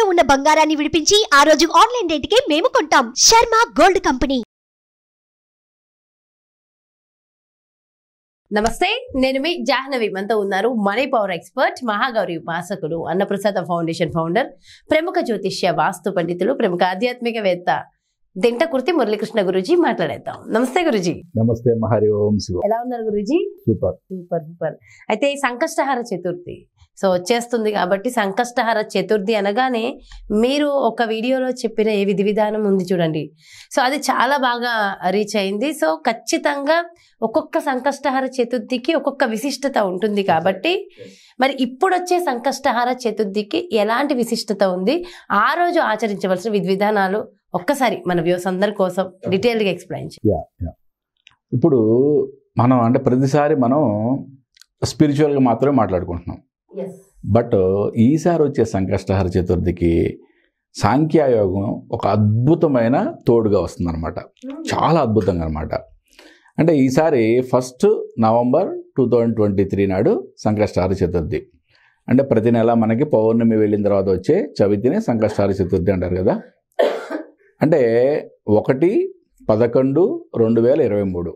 తాకట్టులో ఉన్న బంగారాన్ని విడిపించి ఆ రోజు ఆన్లైన్ రేటుకే మేము కొంటాం శర్మ గోల్డ్ కంపెనీ నమస్తే నేను మీ జాహ్నవి మనతో ఉన్నారు మనీ పవర్ ఎక్స్పర్ట్ మహాగౌరి ఉపాసకుడు అన్నప్రసాద ఫౌండేషన్ ఫౌండర్ ప్రముఖ జ్యోతిష్య వాస్తు పండితులు ప్రముఖ ఆధ్యాత్మికవేత్త దింట కుర్తి మురళీకృష్ణ గురుజీ మాట్లాడేద్దాం నమస్తే గురుజీ నమస్తే మహారి ఓం శివ ఎలా ఉన్నారు గురుజీ సూపర్ సూపర్ సూపర్ అయితే ఈ సంకష్టహార చతుర్థి సో వచ్చేస్తుంది కాబట్టి సంకష్టహార చతుర్థి అనగానే మీరు ఒక వీడియోలో చెప్పిన ఏ విధి విధానం ఉంది చూడండి సో అది చాలా బాగా రీచ్ అయింది సో ఖచ్చితంగా ఒక్కొక్క సంకష్టహార చతుర్థికి ఒక్కొక్క విశిష్టత ఉంటుంది కాబట్టి మరి ఇప్పుడు వచ్చే సంకష్టహార చతుర్థికి ఎలాంటి విశిష్టత ఉంది ఆ రోజు ఆచరించవలసిన విధి విధానాలు ఒక్కసారి మన వ్యూస్ అందరి కోసం డీటెయిల్గా ఎక్స్ప్లెయిన్ చేయాలి ఇప్పుడు మనం అంటే ప్రతిసారి మనం స్పిరిచువల్గా మాత్రమే మాట్లాడుకుంటున్నాం బట్ ఈసారి వచ్చే సంకష్టహర చతుర్థికి సాంఖ్యాయోగం ఒక అద్భుతమైన తోడుగా వస్తుందన్నమాట hmm. చాలా అద్భుతంగా అనమాట అంటే ఈసారి first November two thousand twenty three నాడు సంకష్టహార చతుర్థి అంటే ప్రతి నెల మనకి పౌర్ణమి వెళ్ళిన తర్వాత వచ్చే చవితిని సంకష్టహార చతుర్థి అంటారు కదా అంటే ఒకటి పదకొండు రెండు వేల ఇరవై మూడు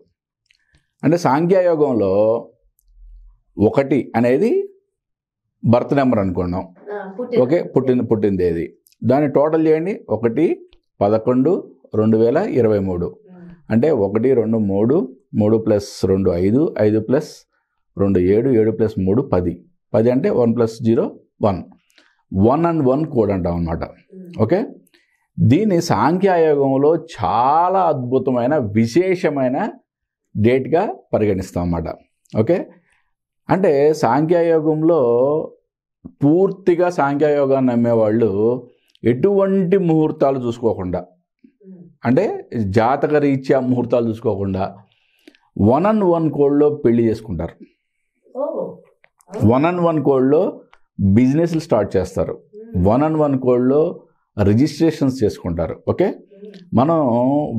అంటే సాంఖ్యాయోగంలో ఒకటి అనేది బర్త్ నెంబర్ అనుకున్నాం ఓకే పుట్టిన ఏది దాన్ని టోటల్ చేయండి ఒకటి పదకొండు రెండు వేల ఇరవై మూడు అంటే ఒకటి రెండు మూడు మూడు ప్లస్ రెండు ఐదు ఐదు ప్లస్ రెండు ఏడు ఏడు ప్లస్ మూడు పది పది అంటే one plus zero one one and one code అంటాం అనమాట ఓకే దీన్ని సాంఖ్యాయోగంలో చాలా అద్భుతమైన విశేషమైన డేట్గా పరిగణిస్తాం అన్నమాట ఓకే అంటే సాంఖ్యాయోగంలో పూర్తిగా సాంఖ్యాయోగాన్ని నమ్మేవాళ్ళు ఎటువంటి ముహూర్తాలు చూసుకోకుండా అంటే జాతక రీత్యా ముహూర్తాలు చూసుకోకుండా వన్ అండ్ వన్ కోడ్లో పెళ్లి చేసుకుంటారు వన్ అండ్ వన్ కోడ్లో బిజినెస్లు స్టార్ట్ చేస్తారు వన్ అండ్ వన్ కోడ్లో రిజిస్ట్రేషన్స్ చేసుకుంటారు ఓకే మనం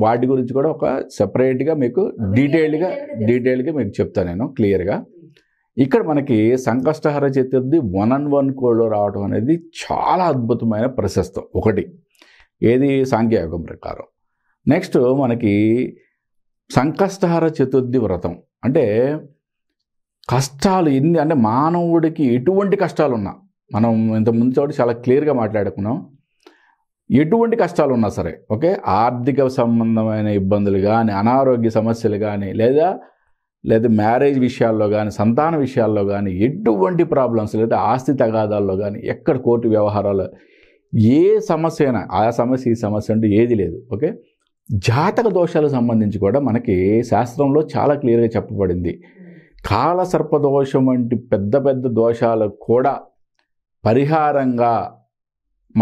వాటి గురించి కూడా ఒక సెపరేట్గా మీకు డీటెయిల్డ్గా డీటెయిల్గా మీకు చెప్తాను నేను క్లియర్గా ఇక్కడ మనకి Sankashtahara Chaturthi one and one కోడ్లో రావడం అనేది చాలా అద్భుతమైన ప్రశస్తం ఒకటి ఏది సాంఖ్యయోగం ప్రకారం నెక్స్ట్ మనకి సంకష్టహర చతుర్థి వ్రతం అంటే కష్టాలు ఎన్ని అంటే మానవుడికి ఎటువంటి కష్టాలున్నా మనం ఇంతకుముందు చోటు చాలా క్లియర్గా మాట్లాడుకున్నాం ఎటువంటి కష్టాలు ఉన్నా సరే ఓకే ఆర్థిక సంబంధమైన ఇబ్బందులు కానీ అనారోగ్య సమస్యలు కానీ లేదా లేదా మ్యారేజ్ విషయాల్లో కానీ సంతాన విషయాల్లో కానీ ఎటువంటి ప్రాబ్లమ్స్ లేదా ఆస్తి తగాదాల్లో కానీ ఎక్కడ కోర్టు వ్యవహారాలు ఏ సమస్య అయినా ఆ సమస్య ఈ సమస్య అంటూ ఏది లేదు ఓకే జాతక దోషాలకు సంబంధించి కూడా మనకి శాస్త్రంలో చాలా క్లియర్గా చెప్పబడింది కాలసర్పదోషం వంటి పెద్ద పెద్ద దోషాలకు కూడా పరిహారంగా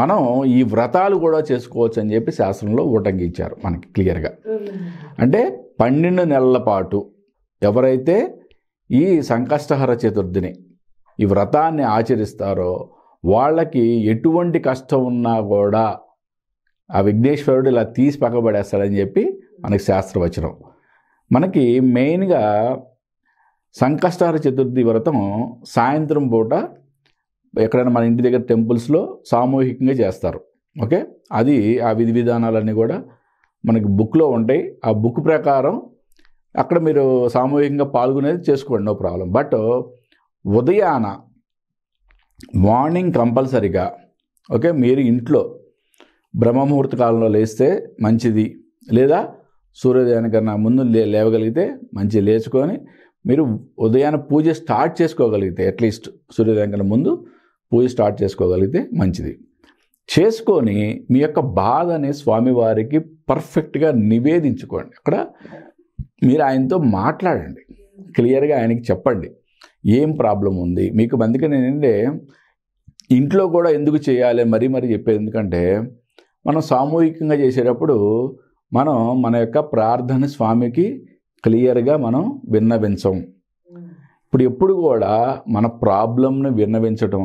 మనం ఈ వ్రతాలు కూడా చేసుకోవచ్చు అని చెప్పి శాస్త్రంలో ఉటంకించారు మనకి క్లియర్గా అంటే పన్నెండు నెలల పాటు ఎవరైతే ఈ సంకష్టహర చతుర్థిని ఈ వ్రతాన్ని ఆచరిస్తారో వాళ్ళకి ఎటువంటి కష్టం ఉన్నా కూడా ఆ విఘ్నేశ్వరుడు ఇలా తీసి పక్కబడేస్తాడని చెప్పి మనకి శాస్త్రవచనం మనకి మెయిన్గా సంకష్టహర చతుర్థి వ్రతం సాయంత్రం పూట ఎక్కడైనా మన ఇంటి దగ్గర టెంపుల్స్లో సామూహికంగా చేస్తారు ఓకే అది ఆ విధి విధానాలన్నీ కూడా మనకి బుక్లో ఉంటాయి ఆ బుక్ ప్రకారం అక్కడ మీరు సామూహికంగా పాల్గొనేది చేసుకోండి నో ప్రాబ్లం బట్ ఉదయాన మార్నింగ్ కంపల్సరిగా ఓకే మీరు ఇంట్లో బ్రహ్మముహూర్త కాలంలో లేస్తే మంచిది లేదా సూర్యోదయానికన్నా ముందు లే లేవగలిగితే మంచి లేచుకొని మీరు ఉదయాన్న పూజ స్టార్ట్ చేసుకోగలిగితే అట్లీస్ట్ సూర్యోదయం కన్నా ముందు పూజ స్టార్ట్ చేసుకోగలిగితే మంచిది చేసుకొని మీ యొక్క బాధని స్వామివారికి పర్ఫెక్ట్గా నివేదించుకోండి అక్కడ మీరు ఆయనతో మాట్లాడండి క్లియర్గా ఆయనకి చెప్పండి ఏం ప్రాబ్లం ఉంది మీకు అందుకే నేనంటే ఇంట్లో కూడా ఎందుకు చేయాలి మరీ మరీ చెప్పేది ఎందుకంటే మనం సామూహికంగా చేసేటప్పుడు మనం మన యొక్క ప్రార్థన స్వామికి క్లియర్గా మనం విన్నవించం ఇప్పుడు ఎప్పుడు కూడా మన ప్రాబ్లంను విన్నవించటం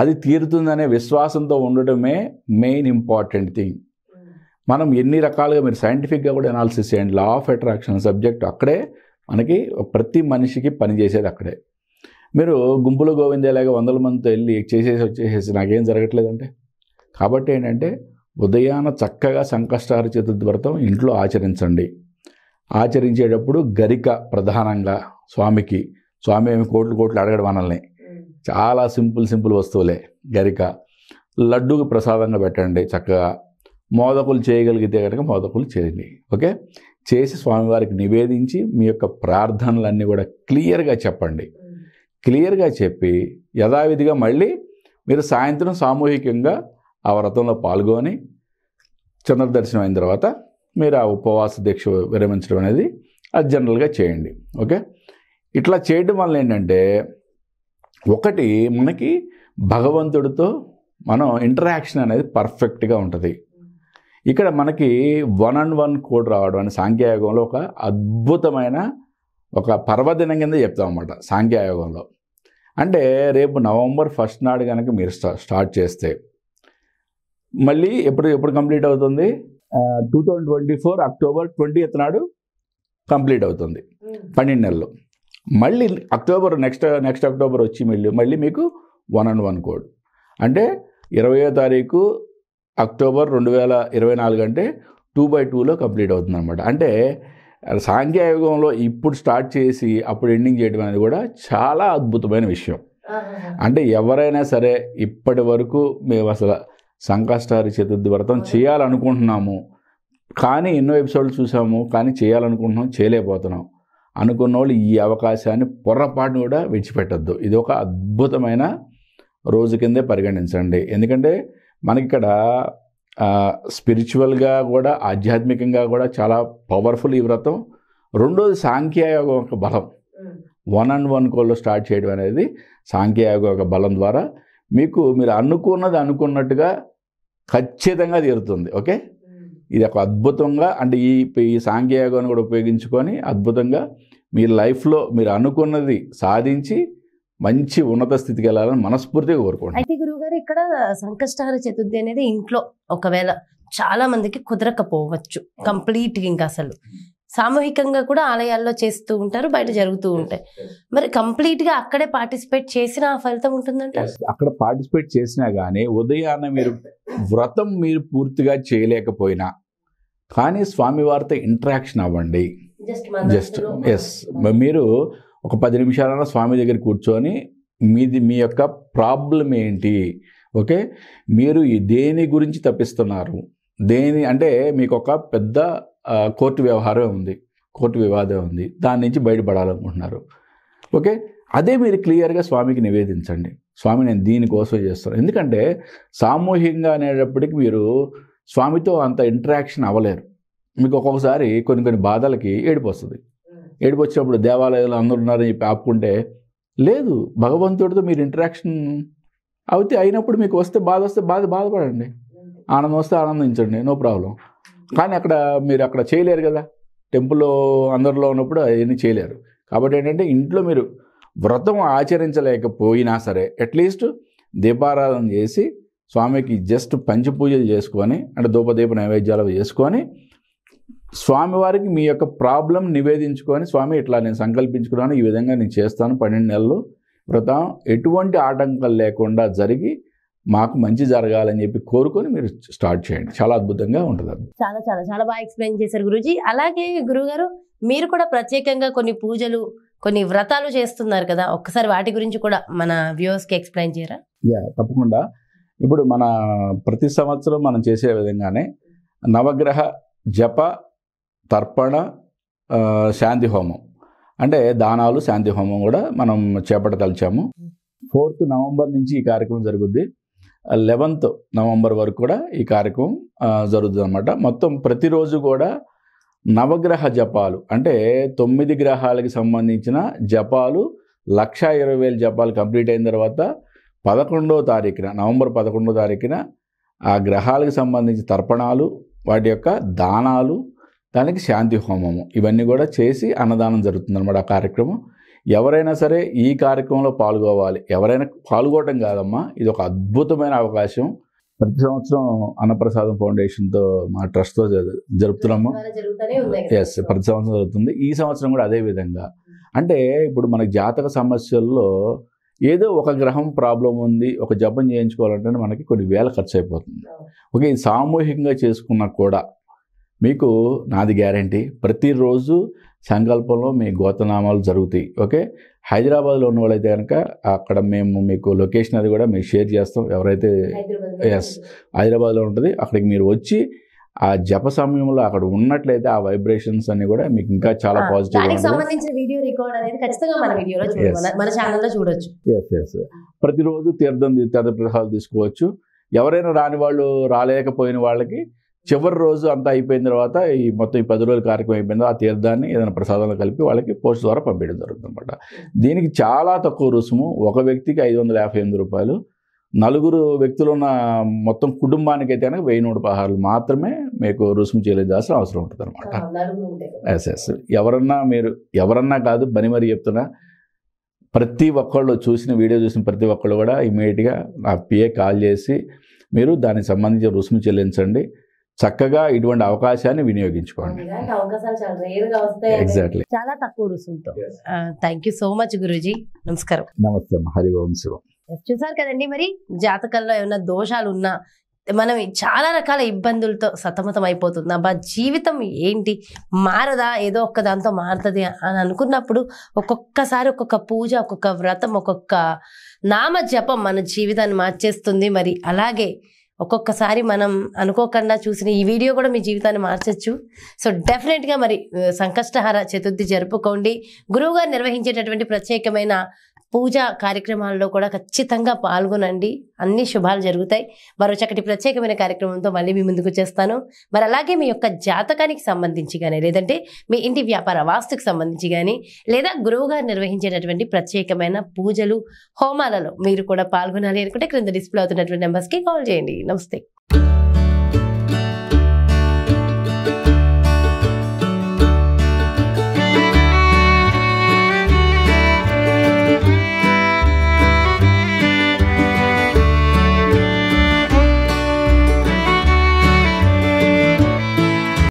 అది తీరుతుందనే విశ్వాసంతో ఉండటమే మెయిన్ ఇంపార్టెంట్ థింగ్ మనం ఎన్ని రకాలుగా మీరు సైంటిఫిక్గా కూడా అనాలిసిస్ చేయండి లా ఆఫ్ అట్రాక్షన్ సబ్జెక్ట్ అక్కడే మనకి ప్రతి మనిషికి పనిచేసేది అక్కడే మీరు గుంపులు గోవిందేలాగా వందల మందితో వెళ్ళి చేసేసి వచ్చేసేసి నాకేం జరగట్లేదంటే కాబట్టి ఏంటంటే ఉదయాన చక్కగా సంకష్టార చతుర్థి ఇంట్లో ఆచరించండి ఆచరించేటప్పుడు గరిక ప్రధానంగా స్వామికి స్వామి ఏమి కోట్లు కోట్లు అడగడు మనల్ని చాలా సింపుల్ సింపుల్ వస్తువులే గరిక లడ్డూకి ప్రసాదంగా పెట్టండి చక్కగా మోదకులు చేయగలిగితే కనుక మోదకులు చేయండి ఓకే చేసి స్వామివారికి నివేదించి మీ యొక్క ప్రార్థనలన్నీ కూడా క్లియర్గా చెప్పండి క్లియర్గా చెప్పి యథావిధిగా మళ్ళీ మీరు సాయంత్రం సామూహికంగా ఆ వ్రతంలో పాల్గొని చంద్రదర్శనం అయిన తర్వాత మీరు ఆ ఉపవాస దీక్ష విరమించడం అనేది అది జనరల్గా చేయండి ఓకే ఇట్లా చేయడం వల్ల ఏంటంటే ఒకటి మనకి భగవంతుడితో మనం ఇంటరాక్షన్ అనేది పర్ఫెక్ట్గా ఉంటుంది ఇక్కడ మనకి వన్ అండ్ వన్ కోడ్ రావడం అని సాంఖ్యాయోగంలో ఒక అద్భుతమైన ఒక పర్వదినం కింద చెప్తాం అన్నమాట సాంఖ్యాయోగంలో అంటే రేపు నవంబర్ ఫస్ట్ నాడు కనుక మీరు స్టార్ట్ చేస్తే మళ్ళీ ఎప్పుడు ఎప్పుడు కంప్లీట్ అవుతుంది two thousand twenty four October twenty నాడు కంప్లీట్ అవుతుంది hmm. పన్నెండు నెలలు మళ్ళీ అక్టోబర్ నెక్స్ట్ నెక్స్ట్ అక్టోబర్ వచ్చి మళ్ళీ మళ్ళీ మీకు వన్ అండ్ వన్ కోడ్ అంటే ఇరవయో తారీఖు అక్టోబర్ రెండు వేల ఇరవై నాలుగు అంటే టూ బై టూలో కంప్లీట్ అవుతుంది అనమాట అంటే సాంఘ్యాయుగంలో ఇప్పుడు స్టార్ట్ చేసి అప్పుడు ఎండింగ్ చేయడం అనేది కూడా చాలా అద్భుతమైన విషయం అంటే ఎవరైనా సరే ఇప్పటి వరకు మేము అసలు సంకష్టారి చతుర్థి వ్రతం చేయాలనుకుంటున్నాము కానీ ఎన్నో ఎపిసోడ్లు చూసాము కానీ చేయాలనుకుంటున్నాం చేయలేకపోతున్నాం అనుకున్న వాళ్ళు ఈ అవకాశాన్ని పొరపాటును కూడా విడిచిపెట్టద్దు ఇది ఒక అద్భుతమైన రోజు కిందే పరిగణించండి ఎందుకంటే మనకిక్కడ స్పిరిచువల్గా కూడా ఆధ్యాత్మికంగా కూడా చాలా పవర్ఫుల్ ఈ వ్రతం రెండోది సాంఖ్యయోగం ఒక బలం వన్ అండ్ వన్ కోళ్ళు స్టార్ట్ చేయడం అనేది సాంఖ్యయోగం ఒక బలం ద్వారా మీకు మీరు అనుకున్నది అనుకున్నట్టుగా ఖచ్చితంగా తీరుతుంది ఓకే ఇది ఒక అద్భుతంగా అంటే ఈ ఈ సాంఖ్యయోగాన్ని కూడా ఉపయోగించుకొని అద్భుతంగా మీ లైఫ్లో మీరు అనుకున్నది సాధించి మంచి ఉన్నత స్థితికి వెళ్ళాలని మనస్ఫూర్తిగా కోరుకోండి అయితే గురువుగారు ఇక్కడ సంకష్టహార చతుర్థి అనేది ఇంట్లో ఒకవేళ చాలా మందికి కుదరకపోవచ్చు కంప్లీట్గా ఇంకా అసలు సామూహికంగా కూడా ఆలయాల్లో చేస్తూ ఉంటారు బయట జరుగుతూ ఉంటాయి మరి కంప్లీట్గా అక్కడే పార్టిసిపేట్ చేసిన ఆ ఫలితం ఉంటుందంట అక్కడ పార్టిసిపేట్ చేసినా కానీ ఉదయాన్న మీరు వ్రతం మీరు పూర్తిగా చేయలేకపోయినా కానీ స్వామివారితో ఇంటరాక్షన్ అవ్వండి జస్ట్ ఎస్ మీరు ఒక పది నిమిషాలైనా స్వామి దగ్గర కూర్చొని మీది మీ యొక్క ప్రాబ్లం ఏంటి ఓకే మీరు దేని గురించి తప్పిస్తున్నారు దేని అంటే మీకు ఒక పెద్ద కోర్టు వ్యవహారం ఉంది కోర్టు వివాదం ఉంది దాని నుంచి బయటపడాలనుకుంటున్నారు ఓకే అదే మీరు క్లియర్గా స్వామికి నివేదించండి స్వామి నేను దీనికోసం చేస్తాను ఎందుకంటే సామూహికంగా అనేటప్పటికి మీరు స్వామితో అంత ఇంటరాక్షన్ అవ్వలేరు మీకు ఒక్కొక్కసారి కొన్ని కొన్ని బాధలకి ఏడుపు వస్తుంది ఏడుపు వచ్చినప్పుడు దేవాలయాలు అందరూ ఉన్నారని చెప్పి ఆపుకుంటే లేదు భగవంతుడితో మీరు ఇంటరాక్షన్ అయితే అయినప్పుడు మీకు వస్తే బాధ వస్తే బాధ బాధపడండి ఆనందం వస్తే ఆనందించండి నో ప్రాబ్లం కానీ అక్కడ మీరు అక్కడ చేయలేరు కదా టెంపుల్లో అందరిలో ఉన్నప్పుడు అవన్నీ చేయలేరు కాబట్టి ఏంటంటే ఇంట్లో మీరు వ్రతం ఆచరించలేకపోయినా సరే అట్లీస్ట్ దీపారాధన చేసి స్వామికి జస్ట్ పంచపూజలు చేసుకొని అంటే దూపదీప నైవేద్యాలు చేసుకొని స్వామివారికి మీ యొక్క ప్రాబ్లం నివేదించుకొని స్వామి ఇట్లా నేను సంకల్పించుకున్నాను ఈ విధంగా నేను చేస్తాను పన్నెండు నెలలు వ్రతం ఎటువంటి ఆటంకాలు లేకుండా జరిగి మాకు మంచి జరగాలని చెప్పి కోరుకొని మీరు స్టార్ట్ చేయండి చాలా అద్భుతంగా ఉంటుంది చాలా చాలా చాలా బాగా ఎక్స్ప్లెయిన్ చేశారు గురుజీ అలాగే గురుగారు మీరు కూడా ప్రత్యేకంగా కొన్ని పూజలు కొన్ని వ్రతాలు చేస్తున్నారు కదా ఒక్కసారి వాటి గురించి కూడా మన వ్యూస్కి ఎక్స్ప్లెయిన్ చేయరా యా తప్పకుండా ఇప్పుడు మన ప్రతి సంవత్సరం మనం చేసే విధంగానే నవగ్రహ జప తర్పణ శాంతి హోమం అంటే దానాలు శాంతి హోమం కూడా మనం చేపట్టదలిచాము ఫోర్త్ నవంబర్ నుంచి ఈ కార్యక్రమం జరుగుద్ది లెవెన్త్ నవంబర్ వరకు కూడా ఈ కార్యక్రమం జరుగుతుంది అనమాట మొత్తం ప్రతిరోజు కూడా నవగ్రహ జపాలు అంటే తొమ్మిది గ్రహాలకు సంబంధించిన జపాలు లక్ష ఇరవై వేల జపాలు కంప్లీట్ అయిన తర్వాత పదకొండో తారీఖున నవంబర్ పదకొండో తారీఖున ఆ గ్రహాలకు సంబంధించి తర్పణాలు వాటి యొక్క దానాలు దానికి శాంతి హోమము ఇవన్నీ కూడా చేసి అన్నదానం అనమాట ఆ కార్యక్రమం ఎవరైనా సరే ఈ కార్యక్రమంలో పాల్గొవాలి ఎవరైనా పాల్గొవటం కాదమ్మా ఇది ఒక అద్భుతమైన అవకాశం ప్రతి సంవత్సరం అన్నప్రసాదం ఫౌండేషన్తో మా ట్రస్ట్తో జరుపుతున్నాము ఎస్ ప్రతి సంవత్సరం జరుగుతుంది ఈ సంవత్సరం కూడా అదే విధంగా అంటే ఇప్పుడు మనకి జాతక సమస్యల్లో ఏదో ఒక గ్రహం ప్రాబ్లం ఉంది ఒక జపం చేయించుకోవాలంటే మనకి కొన్ని వేల ఖర్చు అయిపోతుంది ఓకే సామూహికంగా చేసుకున్నా కూడా మీకు నాది గ్యారంటీ ప్రతిరోజు సంకల్పంలో మీ గోతనామాలు జరుగుతాయి ఓకే హైదరాబాద్లో ఉన్న వాళ్ళైతే కనుక అక్కడ మేము మీకు లొకేషన్ అది కూడా మేము షేర్ చేస్తాం ఎవరైతే ఎస్ హైదరాబాద్లో ఉంటుంది అక్కడికి మీరు వచ్చి ఆ జప సమయంలో అక్కడ ఉన్నట్లయితే ఆ వైబ్రేషన్స్ అన్ని కూడా మీకు ఇంకా చాలా పాజిటివ్ సంబంధించిన వీడియో రికార్డ్ అనేది ఖచ్చితంగా మన వీడియోలో మన ఛానల్లో చూడొచ్చు ఎస్ ఎస్ ప్రతిరోజు తీర్థం తీర్థ ప్రసాదాలు తీసుకోవచ్చు ఎవరైనా రాని వాళ్ళు రాలేకపోయిన వాళ్ళకి చివరి రోజు అంతా అయిపోయిన తర్వాత ఈ మొత్తం ఈ పది రోజుల కార్యక్రమం అయిపోయిందో ఆ తీర్థాన్ని ఏదైనా ప్రసాదంలో కలిపి వాళ్ళకి పోస్ట్ ద్వారా పంపించడం జరుగుతుంది అనమాట దీనికి చాలా తక్కువ రుసుము ఒక వ్యక్తికి ఐదు వందల యాభై ఎనిమిది రూపాయలు నలుగురు వ్యక్తులు ఉన్న మొత్తం కుటుంబానికి అయితే కనుక వెయ్యి నూట పదహారులు మాత్రమే మీకు రుసుము చేయలేదాల్సిన అవసరం ఉంటుంది అనమాట ఎస్ ఎస్ ఎవరన్నా మీరు ఎవరన్నా కాదు బని మరి చెప్తున్నా ప్రతి ఒక్కళ్ళు చూసిన వీడియో చూసిన ప్రతి ఒక్కళ్ళు కూడా ఇమీడియట్గా నా పిఏ కాల్ చేసి మీరు దానికి సంబంధించిన రుసుము చెల్లించండి చక్కగా ఇటువంటి అవకాశాన్ని వినియోగించుకోండి ఎగ్జాక్ట్లీ చాలా తక్కువ రుసుముతో థ్యాంక్ యూ సో మచ్ గురూజీ నమస్కారం నమస్తే హరి ఓం శివం చూసారు కదండి మరి జాతకంలో ఏమైనా దోషాలు ఉన్నా మనం చాలా రకాల ఇబ్బందులతో సతమతం అయిపోతుంది బా జీవితం ఏంటి మారదా ఏదో ఒక్క దాంతో మారుతుంది అని అనుకున్నప్పుడు ఒక్కొక్కసారి ఒక్కొక్క పూజ ఒక్కొక్క వ్రతం ఒక్కొక్క నామ జపం మన జీవితాన్ని మార్చేస్తుంది మరి అలాగే ఒక్కొక్కసారి మనం అనుకోకుండా చూసిన ఈ వీడియో కూడా మీ జీవితాన్ని మార్చచ్చు సో డెఫినెట్గా మరి సంకష్టహార చతుర్థి జరుపుకోండి గురువుగారు నిర్వహించేటటువంటి ప్రత్యేకమైన పూజా కార్యక్రమాల్లో కూడా ఖచ్చితంగా పాల్గొనండి అన్ని శుభాలు జరుగుతాయి మరో చక్కటి ప్రత్యేకమైన కార్యక్రమంతో మళ్ళీ మీ ముందుకు చేస్తాను మరి అలాగే మీ యొక్క జాతకానికి సంబంధించి కానీ లేదంటే మీ ఇంటి వ్యాపార వాస్తుకు సంబంధించి కానీ లేదా గురువుగా నిర్వహించేటటువంటి ప్రత్యేకమైన పూజలు హోమాలలో మీరు కూడా పాల్గొనాలి అనుకుంటే క్రింద డిస్ప్లే అవుతున్నటువంటి నెంబర్స్కి కాల్ చేయండి నమస్తే